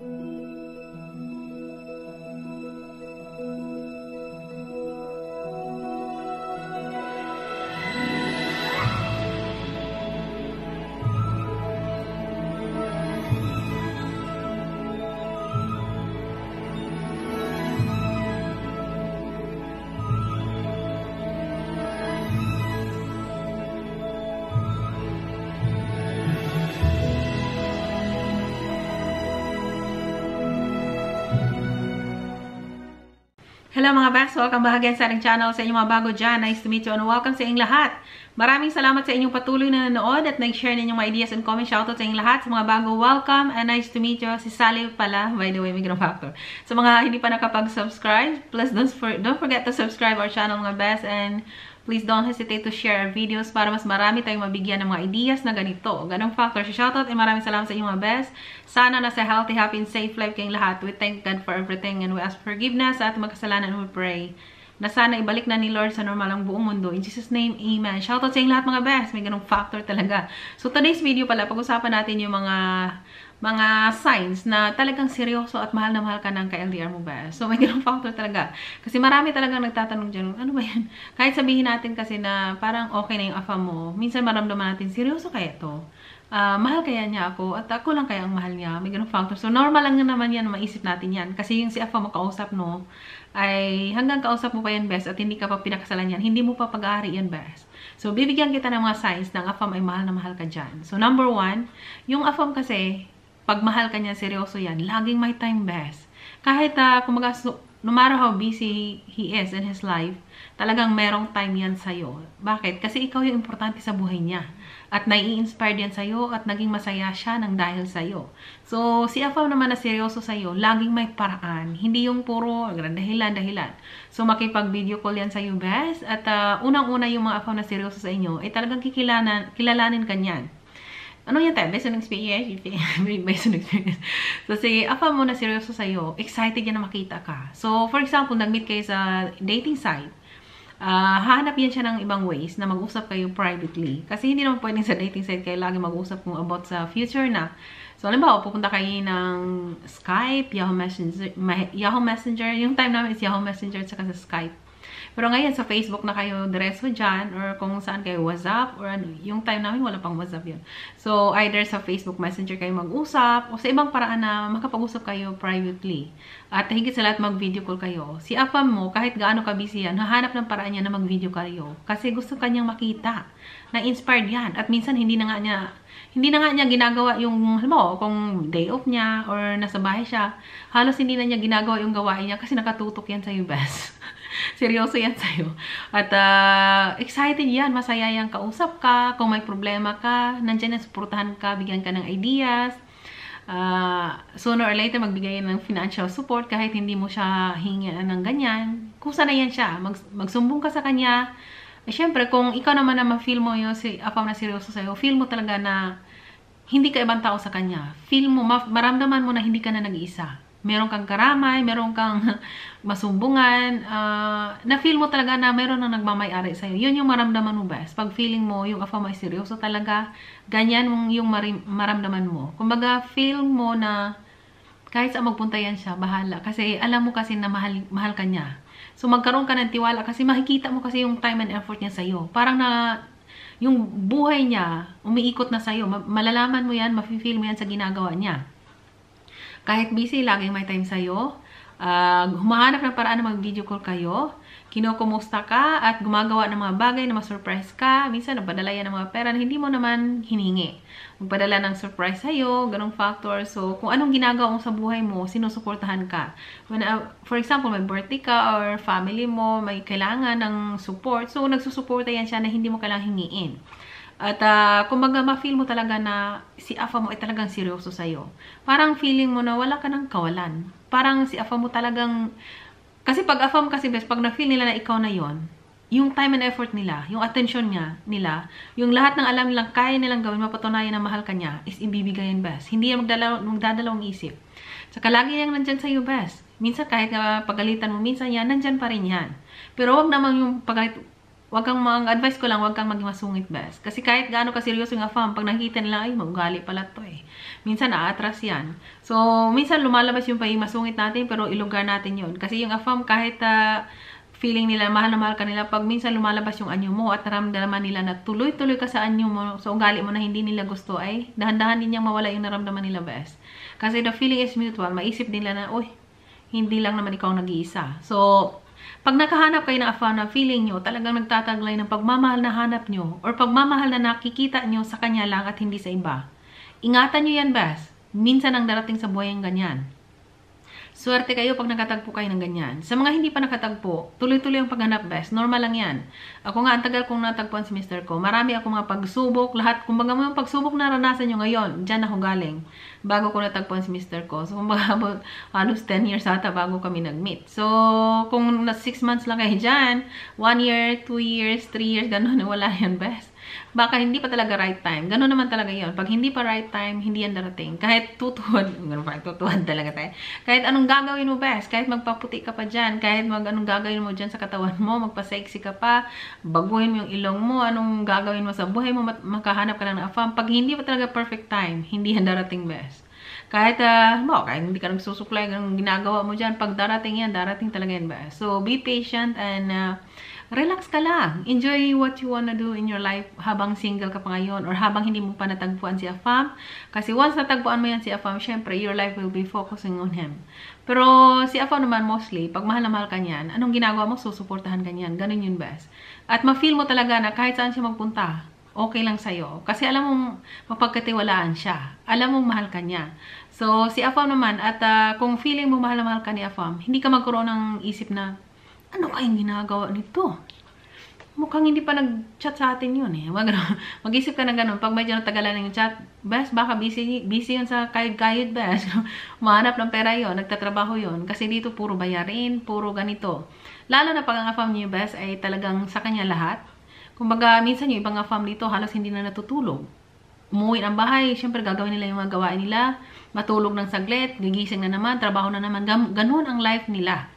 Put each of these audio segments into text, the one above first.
Música Hello mga best, Welcome back again sa ating channel. Sa inyong mga bago dyan, nice to meet you and welcome sa inyong lahat. Maraming salamat sa inyong patuloy na nanood at nag-share ninyong mga ideas and comments. Shoutout sa inyong lahat. Sa mga bago, welcome and nice to meet you. Si Sally pala, by the way, Migrant Factor. Sa mga hindi pa nakapag-subscribe, plus don't, for, don't forget to subscribe our channel mga best and Please don't hesitate to share our videos para mas marami tayong mabigyan ng mga ideas na ganito. Ganong factor. Shoutout and maraming salamat sa inyong mga best. Sana nasa healthy, happy, and safe life kayong lahat. We thank God for everything and we ask forgiveness at magkasalanan and we pray na sana ibalik na ni Lord sa normal ang buong mundo. In Jesus' name, Amen. Shoutout sa inyong lahat mga best. May ganong factor talaga. So, today's video pala, pag-usapan natin yung mga mga signs na talagang seryoso at mahal na mahal ka ng ka-LDR mo ba? So, may ganun factor talaga. Kasi marami talagang nagtatanong dyan, ano ba yan? Kahit sabihin natin kasi na parang okay na yung afa mo, minsan maramdaman natin, seryoso kaya to? Uh, mahal kaya niya ako at ako lang kaya ang mahal niya. May ganun factor. So, normal lang naman yan, maisip natin yan. Kasi yung si afa mo kausap, no, ay hanggang kausap mo pa yan, best, at hindi ka pa pinakasalan yan, hindi mo pa pag-aari yan, best. So, bibigyan kita ng mga signs ng AFAM ay mahal na mahal ka dyan. So, number one, yung AFAM kasi, pag mahal ka niya, seryoso yan. Laging may time best. Kahit uh, ah, kumaga, no matter how busy he is in his life, talagang merong time yan sa'yo. Bakit? Kasi ikaw yung importante sa buhay niya. At nai-inspired yan sa'yo at naging masaya siya ng dahil sa'yo. So, si Afaw naman na seryoso sa'yo, laging may paraan. Hindi yung puro dahilan, dahilan. So, makipag-video call yan sa'yo, best. At uh, unang-una yung mga Afaw na seryoso sa inyo, ay eh, talagang kilalanin kanyan ano yan tayo? Based on experience? Based on experience. So, sige, apa mo na seryoso sa'yo, excited yan na makita ka. So, for example, nag-meet kayo sa dating site, uh, hahanap yan siya ng ibang ways na mag-usap kayo privately. Kasi hindi naman pwedeng sa dating site kayo lagi mag-usap kung about sa future na. So, alam ba, pupunta kayo ng Skype, Yahoo Messenger, Yahoo Messenger, yung time namin is Yahoo Messenger at saka sa Skype. Pero ngayon, sa Facebook na kayo diretso dyan, or kung saan kayo WhatsApp, or ano, yung time namin wala pang WhatsApp yun. So, either sa Facebook Messenger kayo mag-usap, o sa ibang paraan na makapag-usap kayo privately. At higit sa lahat, mag-video call kayo. Si Apam mo, kahit gaano ka-busy yan, hahanap ng paraan niya na mag-video kayo. Kasi gusto kanyang makita. Na-inspired yan. At minsan, hindi na nga niya hindi na nga niya ginagawa yung, mo kung day off niya or nasa bahay siya, halos hindi na niya ginagawa yung gawain niya kasi nakatutok yan sa best Seryoso yan sa'yo. At uh, ah, excited yan. Masaya yan. Kausap ka. Kung may problema ka, nandiyan yan. Supportahan ka. Bigyan ka ng ideas. Uh, sooner or later, magbigay ng financial support kahit hindi mo siya hingian ng ganyan. Kung yan siya, mag, magsumbong ka sa kanya. Eh, syempre, kung ikaw naman na ma-feel mo yung si, apaw na seryoso sa'yo, feel mo talaga na hindi ka ibang tao sa kanya. Feel mo, ma maramdaman mo na hindi ka na nag-iisa meron kang karamay, meron kang masumbungan, uh, na-feel mo talaga na meron nang nagmamayari sa'yo. Yun yung maramdaman mo best. Pag feeling mo, yung afa may seryoso talaga, ganyan yung maramdaman mo. Kumbaga, feel mo na kahit sa magpunta yan siya, bahala. Kasi alam mo kasi na mahal, mahal ka niya. So magkaroon ka ng tiwala kasi makikita mo kasi yung time and effort niya sa'yo. Parang na yung buhay niya, umiikot na sa'yo. Malalaman mo yan, mafe-feel mo yan sa ginagawa niya. Kahit busy, laging may time sa'yo. Uh, humahanap ng paraan na mag-video call kayo. Kinokumusta ka at gumagawa ng mga bagay na ma-surprise ka. Minsan, nagpadala yan ng mga pera na hindi mo naman hiningi. Magpadala ng surprise sa'yo, ganong factor. So, kung anong ginagawa mo sa buhay mo, sinusuportahan ka. When, uh, for example, may birthday ka or family mo, may kailangan ng support. So, nagsusuporta yan siya na hindi mo kailangang hingiin. At uh, kumbaga ma-feel mo talaga na si Afa mo ay talagang seryoso sa'yo. Parang feeling mo na wala ka ng kawalan. Parang si Afa mo talagang... Kasi pag Afa mo kasi best, pag na-feel nila na ikaw na yon yung time and effort nila, yung attention niya, nila, yung lahat ng alam nilang kaya nilang gawin, mapatunayan na mahal ka niya, is ibibigayan best. Hindi yan magdalaw, magdadalawang isip. Saka lagi niyang nandyan sa'yo best. Minsan kahit uh, pagalitan mo, minsan yan, nandyan pa rin yan. Pero wag naman yung pagalit, Huwag kang mga, advice ko lang, huwag kang maging masungit, best. Kasi kahit gaano ka seryoso nga fam, pag nakikita nila, ay, magugali pala to eh. Minsan, aatras yan. So, minsan lumalabas yung pagiging masungit natin, pero ilugar natin yon Kasi yung afam, kahit uh, feeling nila, mahal na mahal ka nila, pag minsan lumalabas yung anyo mo at naramdaman nila na tuloy-tuloy ka sa anyo mo, so ugali mo na hindi nila gusto, ay, dahan-dahan din niyang mawala yung naramdaman nila, best. Kasi the feeling is mutual. Maisip nila na, uy, hindi lang naman ikaw nag-iisa. So, pag nakahanap kayo ng afa na feeling nyo, talagang nagtataglay ng pagmamahal na hanap nyo or pagmamahal na nakikita nyo sa kanya lang at hindi sa iba. Ingatan nyo yan, bas. Minsan ang darating sa buhay ang ganyan. Swerte kayo pag nakatagpo kayo ng ganyan. Sa mga hindi pa nakatagpo, tuloy-tuloy ang paghanap best. Normal lang yan. Ako nga, ang tagal kong natagpuan si Mr. ko. Marami ako mga pagsubok, lahat. kumbaga mo yung pagsubok na naranasan nyo ngayon, dyan ako galing. Bago ko natagpuan si Mr. ko. So, kumbaga, halos 10 years ata bago kami nag-meet. So, kung na 6 months lang kayo dyan, 1 year, 2 years, 3 years, ganun, wala yan best baka hindi pa talaga right time. Ganun naman talaga yon Pag hindi pa right time, hindi yan darating. Kahit tutuhan, tutuhan talaga tayo. Kahit anong gagawin mo best, kahit magpaputi ka pa dyan, kahit mag anong gagawin mo dyan sa katawan mo, magpasexy ka pa, baguhin mo yung ilong mo, anong gagawin mo sa buhay mo, makahanap ka lang ng afam. Pag hindi pa talaga perfect time, hindi yan darating best. Kahit, uh, ah, mo, kahit hindi ka nagsusuklay, ang ginagawa mo dyan, pag darating yan, darating talaga yan ba? So, be patient and uh, relax ka lang. Enjoy what you wanna do in your life habang single ka pa ngayon or habang hindi mo pa natagpuan si Afam. Kasi once natagpuan mo yan si Afam, syempre, your life will be focusing on him. Pero si Afam naman mostly, pag mahal na mahal ka niyan, anong ginagawa mo, susuportahan ka niyan. Ganun yun, best. At ma-feel mo talaga na kahit saan siya magpunta, okay lang sa'yo. Kasi alam mong mapagkatiwalaan siya. Alam mong mahal ka niya. So, si Afam naman, at uh, kung feeling mo mahal na mahal ka ni Afam, hindi ka magkaroon ng isip na, ano kayang ginagawa nito? Mukhang hindi pa nag-chat sa atin yun eh. Mag-isip ka na ganun. Pag medyo natagalan ng chat, best, baka busy, busy yun sa kayod-kayod, best. Mahanap ng pera yun, nagtatrabaho yun. Kasi dito puro bayarin, puro ganito. Lalo na pag ang afam niyo, best, ay talagang sa kanya lahat. Kumbaga, minsan yung ibang afam dito, halos hindi na natutulog umuwi ng bahay, syempre gagawin nila yung mga gawain nila matulog ng saglit, gigising na naman, trabaho na naman. Ganun ang life nila.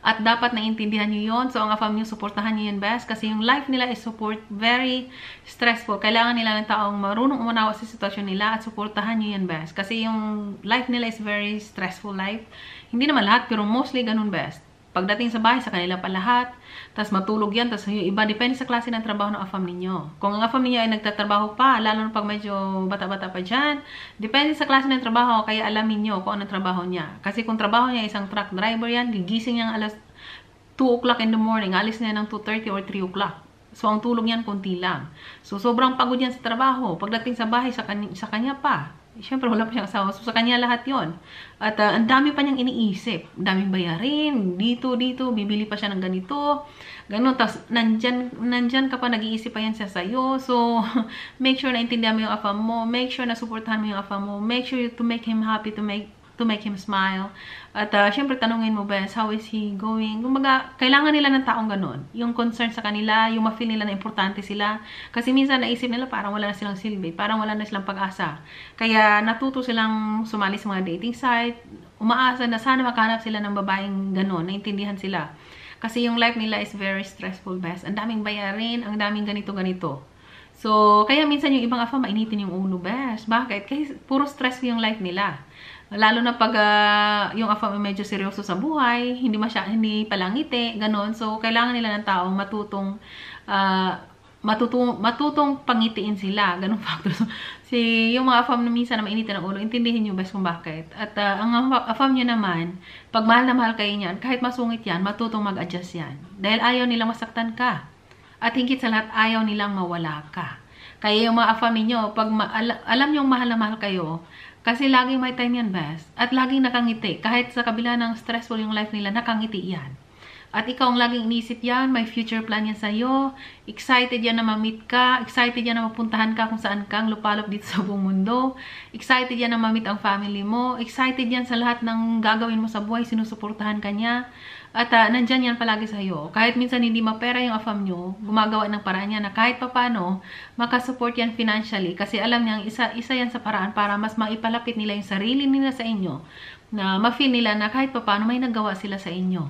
At dapat naintindihan nyo yon So, ang AFAM nyo, supportahan nyo yun best. Kasi yung life nila is support very stressful. Kailangan nila ng taong marunong umunawa sa sitwasyon nila at supportahan nyo yun best. Kasi yung life nila is very stressful life. Hindi naman lahat, pero mostly ganun best. Pagdating sa bahay, sa kanila pa lahat. Tapos matulog yan, tapos yung iba, depende sa klase ng trabaho ng afam ninyo. Kung ang afam ninyo ay nagtatrabaho pa, lalo na pag medyo bata-bata pa dyan, depende sa klase ng trabaho, kaya alamin nyo kung anong trabaho niya. Kasi kung trabaho niya isang truck driver yan, gigising niya alas 2 o'clock in the morning, alis na yan ng 2.30 or 3 o'clock. So, ang tulog niyan, konti lang. So, sobrang pagod yan sa trabaho. Pagdating sa bahay, sa, kan sa kanya pa. Eh, Siyempre, wala pa siyang asawa. So, sa kanya lahat yon At uh, ang dami pa niyang iniisip. daming bayarin, dito, dito, bibili pa siya ng ganito. Ganon. Tapos, nandyan, nandyan ka pa, nag-iisip pa yan siya sa'yo. So, make sure na intindihan mo yung afam mo. Make sure na supportahan mo yung afam mo. Make sure to make him happy, to make to make him smile. At uh, syempre, tanungin mo, Bes, how is he going? Kumbaga, kailangan nila ng taong ganun. Yung concern sa kanila, yung ma-feel nila na importante sila. Kasi minsan naisip nila parang wala na silang silbi, parang wala na silang pag-asa. Kaya natuto silang sumali sa mga dating site, umaasa na sana makahanap sila ng babaeng ganun, naintindihan sila. Kasi yung life nila is very stressful, Bes. Ang daming bayarin, ang daming ganito-ganito. So, kaya minsan yung ibang afa, mainitin yung ulo, Bes. Bakit? Kasi puro stress yung life nila. Lalo na pag uh, yung afam ay medyo seryoso sa buhay, hindi masya, hindi palangiti, ganun. So, kailangan nila ng tao matutong, uh, ah, matutong, matutong pangitiin sila. Ganon factor. So, si, yung mga afam na minsan na mainitin ng ulo, intindihin niyo best kung bakit. At uh, ang afam nyo naman, pag mahal na mahal kayo niyan, kahit masungit yan, matutong mag-adjust yan. Dahil ayaw nilang masaktan ka. At higit sa lahat, ayaw nilang mawala ka. Kaya yung mga afam ninyo, pag ma- al alam nyo mahal na mahal kayo, kasi laging may time yan, best. At laging nakangiti. Kahit sa kabila ng stressful yung life nila, nakangiti yan. At ikaw ang laging inisip yan, may future plan yan sa'yo, excited yan na ma-meet ka, excited yan na mapuntahan ka kung saan kang lupalop dito sa buong mundo, excited yan na ma-meet ang family mo, excited yan sa lahat ng gagawin mo sa buhay, sinusuportahan ka niya. At uh, nandyan yan palagi sa iyo. Kahit minsan hindi mapera yung afam nyo, gumagawa ng paraan niya na kahit papano, makasupport yan financially. Kasi alam niyang isa, isa yan sa paraan para mas maipalapit nila yung sarili nila sa inyo. Na ma-feel nila na kahit papano may nagawa sila sa inyo.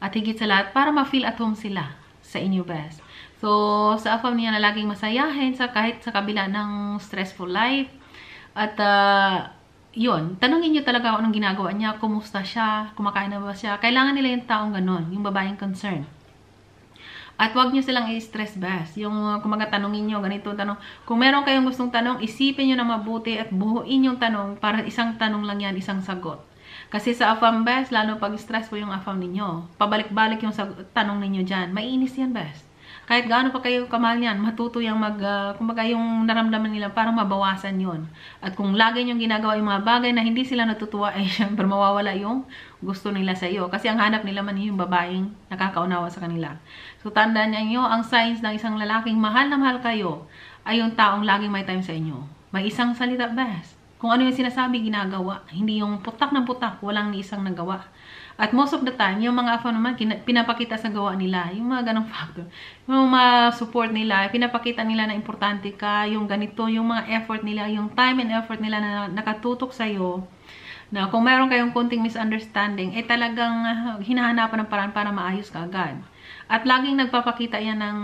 At higit sa lahat, para ma-feel at home sila sa inyo best. So, sa afam niya na laging masayahin sa kahit sa kabila ng stressful life. At uh, yun, tanungin niyo talaga kung anong ginagawa niya, kumusta siya, kumakain na ba siya. Kailangan nila yung taong ganun, yung babaeng concern. At huwag niyo silang i-stress best. Yung uh, kumaga tanungin niyo, ganito tanong. Kung meron kayong gustong tanong, isipin niyo na mabuti at buhuin yung tanong para isang tanong lang yan, isang sagot. Kasi sa AFAM best, lalo pag stress po yung AFAM ninyo, pabalik-balik yung tanong ninyo dyan, mainis yan best kahit gaano pa kayo kamahal niyan, matuto yung mag, uh, kumbaga yung naramdaman nila para mabawasan yon At kung lagi niyong ginagawa yung mga bagay na hindi sila natutuwa, ay eh, syempre mawawala yung gusto nila sa iyo. Kasi ang hanap nila man yung babaeng nakakaunawa sa kanila. So tandaan niyo, ang signs ng isang lalaking mahal na mahal kayo ay yung taong laging may time sa inyo. May isang salita best. Kung ano yung sinasabi, ginagawa. Hindi yung putak ng putak, walang ni isang nagawa. At most of the time, yung mga AFA naman, pinapakita sa gawa nila. Yung mga ganong factor. Yung mga support nila, pinapakita nila na importante ka, yung ganito, yung mga effort nila, yung time and effort nila na nakatutok sa'yo, na kung mayroon kayong konting misunderstanding, eh talagang ah, hinahanapan ng paraan para maayos ka agad. At laging nagpapakita yan ng,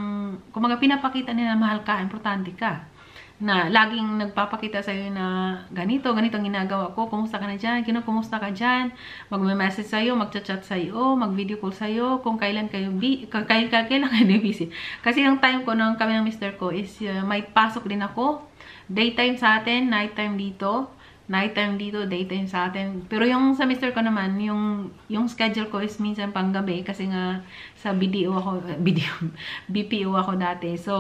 kumaga pinapakita nila mahal ka, importante ka na laging nagpapakita sa'yo na ganito, ganito ang ginagawa ko, kumusta ka na dyan, kino, kumusta ka dyan, magme-message sa'yo, magchat-chat sa'yo, mag-video call sa'yo, kung kailan kayo, bi kailan, kailan kayo busy. Kasi ang time ko nung kami ng mister ko is uh, may pasok din ako, daytime sa atin, nighttime dito, nighttime dito, daytime sa atin. Pero yung sa mister ko naman, yung, yung schedule ko is minsan pang gabi kasi nga sa BDO ako, BDO, BPO ako dati. So,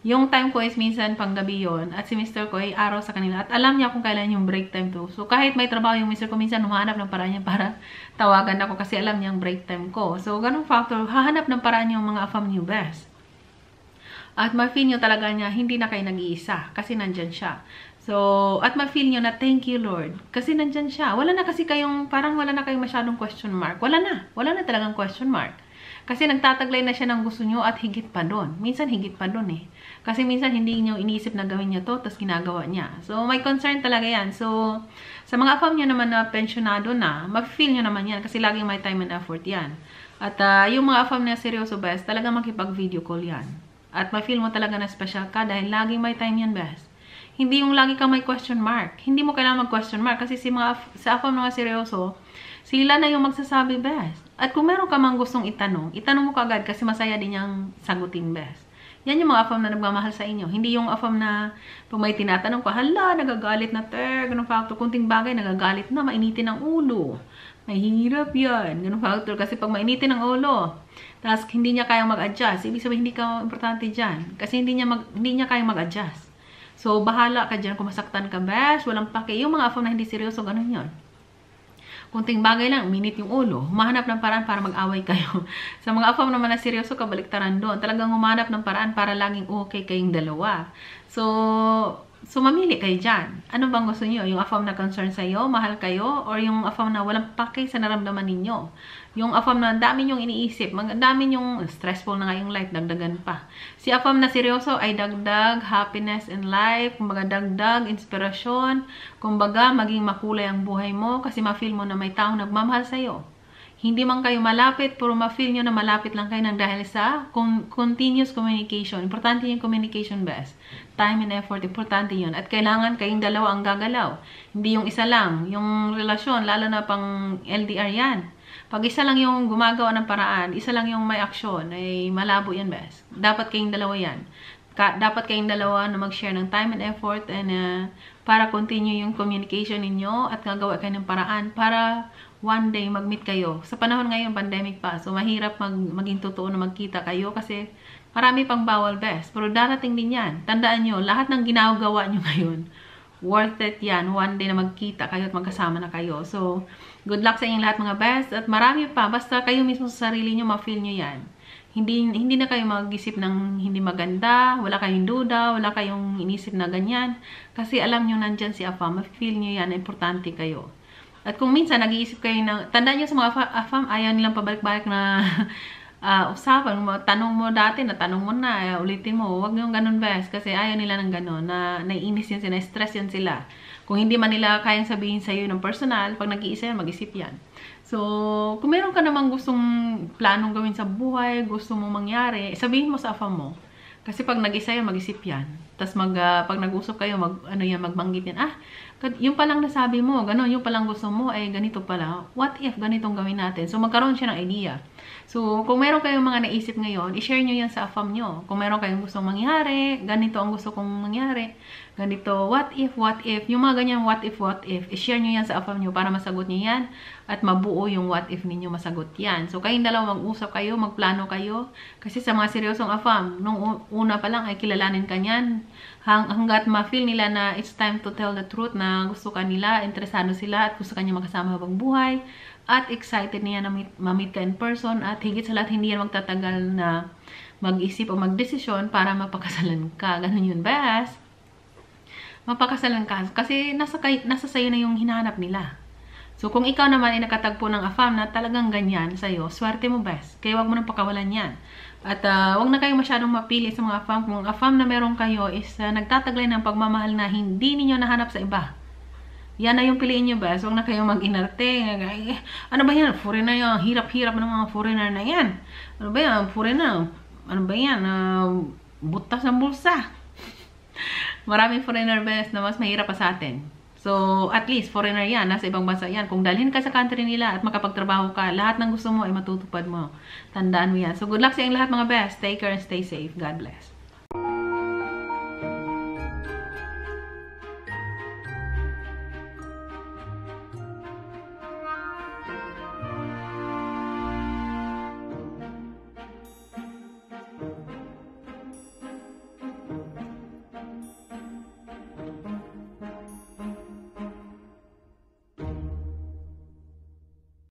yung time ko is minsan pang gabi yon At si Mr. ko ay eh, araw sa kanila. At alam niya kung kailan yung break time ko. So, kahit may trabaho yung Mr. ko, minsan humahanap ng paraan niya para tawagan ako kasi alam niya yung break time ko. So, ganong factor, hahanap ng paraan yung mga afam new best. At ma-feel nyo talaga niya, hindi na kayo nag-iisa kasi nandyan siya. So, at ma-feel nyo na, thank you Lord. Kasi nandyan siya. Wala na kasi kayong, parang wala na kayong masyadong question mark. Wala na. Wala na talagang question mark. Kasi nagtataglay na siya ng gusto nyo at higit pa doon. Minsan higit pa doon eh. Kasi minsan hindi nyo iniisip na gawin niya to, tapos ginagawa niya. So, may concern talaga yan. So, sa mga fam nyo naman na pensionado na, mag-feel nyo naman yan kasi laging may time and effort yan. At uh, yung mga fam na seryoso best, talaga makipag-video call yan. At ma-feel mo talaga na special ka dahil laging may time yan best. Hindi yung lagi kang may question mark. Hindi mo kailangan mag-question mark kasi si mga, sa afam na seryoso, sila na yung magsasabi best at kung meron ka mang gustong itanong, itanong mo kagad kasi masaya din niyang sagutin best. Yan yung mga affirm na nagmamahal sa inyo. Hindi yung affirm na pag may tinatanong ko, hala, nagagalit na ter, ganun factor. Kunting bagay, nagagalit na, mainitin ang ulo. Mahirap yan, ganun factor. Kasi pag mainitin ang ulo, tapos hindi niya kayang mag-adjust, ibig sabihin hindi ka importante dyan. Kasi hindi niya, mag, hindi niya kayang mag-adjust. So, bahala ka dyan kung masaktan ka, besh, walang pake. Yung mga affirm na hindi seryoso, ganun yon kunting bagay lang, minit yung ulo. Humahanap ng paraan para mag-away kayo. sa mga afam naman na seryoso, kabaliktaran doon. Talagang humanap ng paraan para laging okay kayong dalawa. So, So, mamili kayo dyan. Ano bang gusto niyo? Yung affirm na concern sa'yo, mahal kayo, or yung affirm na walang pake sa naramdaman ninyo? Yung affirm na dami nyong iniisip, dami nyong stressful na ngayong life, dagdagan pa. Si affirm na seryoso ay dagdag happiness in life, kumbaga dagdag inspirasyon, kumbaga maging makulay ang buhay mo kasi ma-feel mo na may taong nagmamahal sa'yo. Hindi man kayo malapit, pero ma-feel nyo na malapit lang kayo ng dahil sa con continuous communication. Importante yung communication best. Time and effort, importante yun. At kailangan kayong dalawa ang gagalaw. Hindi yung isa lang. Yung relasyon, lalo na pang LDR yan. Pag isa lang yung gumagawa ng paraan, isa lang yung may aksyon, ay malabo yan best. Dapat kayong dalawa yan. Ka dapat kayong dalawa na mag-share ng time and effort and uh, para continue yung communication ninyo at gagawa kayo ng paraan para one day magmeet kayo. Sa panahon ngayon, pandemic pa. So, mahirap mag, maging totoo na magkita kayo kasi marami pang bawal best. Pero darating din yan. Tandaan nyo, lahat ng ginagawa nyo ngayon, worth it yan. One day na magkita kayo at magkasama na kayo. So, good luck sa inyong lahat mga best. At marami pa. Basta kayo mismo sa sarili nyo, ma-feel nyo yan. Hindi, hindi na kayo mag-isip ng hindi maganda, wala kayong duda, wala kayong inisip na ganyan. Kasi alam nyo nandyan si Afa, ma-feel nyo yan, importante kayo. At kung minsan, nag-iisip kayo ng, tanda nyo sa mga afam, ah, ayaw nilang pabalik-balik na uh, usapan, tanong mo dati, na tanong mo na, uh, ulitin mo, wag yung ganun best, kasi ayaw nila ng ganun, na naiinis yun sila, stress yun sila. Kung hindi man nila kayang sabihin sa'yo ng personal, pag nag-iisa yan, mag-isip yan. So, kung meron ka namang gustong planong gawin sa buhay, gusto mo mangyari, sabihin mo sa afam mo. Kasi pag nag-isa yan, mag-isip yan. Tapos mag, uh, pag nag-usap kayo, mag, ano yan, magbanggit yan, ah, yung palang nasabi mo, gano'n, yung palang gusto mo, eh ganito pala. What if ganitong gawin natin? So, magkaroon siya ng idea. So, kung meron kayong mga naisip ngayon, i-share nyo yan sa afam nyo. Kung meron kayong gusto mangyari, ganito ang gusto kong mangyari, ganito, what if, what if, yung mga ganyan, what if, what if, i-share nyo yan sa afam nyo para masagot nyo yan at mabuo yung what if ninyo masagot yan. So, kayong dalawa mag-usap kayo, magplano kayo, kasi sa mga seryosong afam, nung una pa lang ay kilalanin ka niyan, hang, hanggat ma-feel nila na it's time to tell the truth na gusto ka nila, interesado sila at gusto kanya makasama habang buhay, at excited niya na mamit ka in person at higit sa lahat hindi yan magtatagal na mag-isip o magdesisyon para mapakasalan ka. Ganun yun, best. Mapakasalan ka. Kasi nasa, kay, nasa sayo na yung hinahanap nila. So, kung ikaw naman ay nakatagpo ng afam na talagang ganyan sa'yo, swerte mo, best. Kaya huwag mo nang pakawalan yan. At uh, ah, wag na kayo masyadong mapili sa mga afam. Kung afam na meron kayo is uh, nagtataglay ng pagmamahal na hindi ninyo nahanap sa iba. Yan na yung piliin nyo ba? So, huwag na kayong mag-inarte. Ano ba yan? Foreigner yan. Hirap-hirap ng mga foreigner na yan. Ano ba yan? Foreigner. Ano ba yan? Uh, butas ang bulsa. Maraming foreigner best na mas mahirap pa sa atin. So, at least, foreigner yan. Nasa ibang bansa yan. Kung dalhin ka sa country nila at makapagtrabaho ka, lahat ng gusto mo ay matutupad mo. Tandaan mo yan. So, good luck sa iyong lahat mga best. Take care and stay safe. God bless.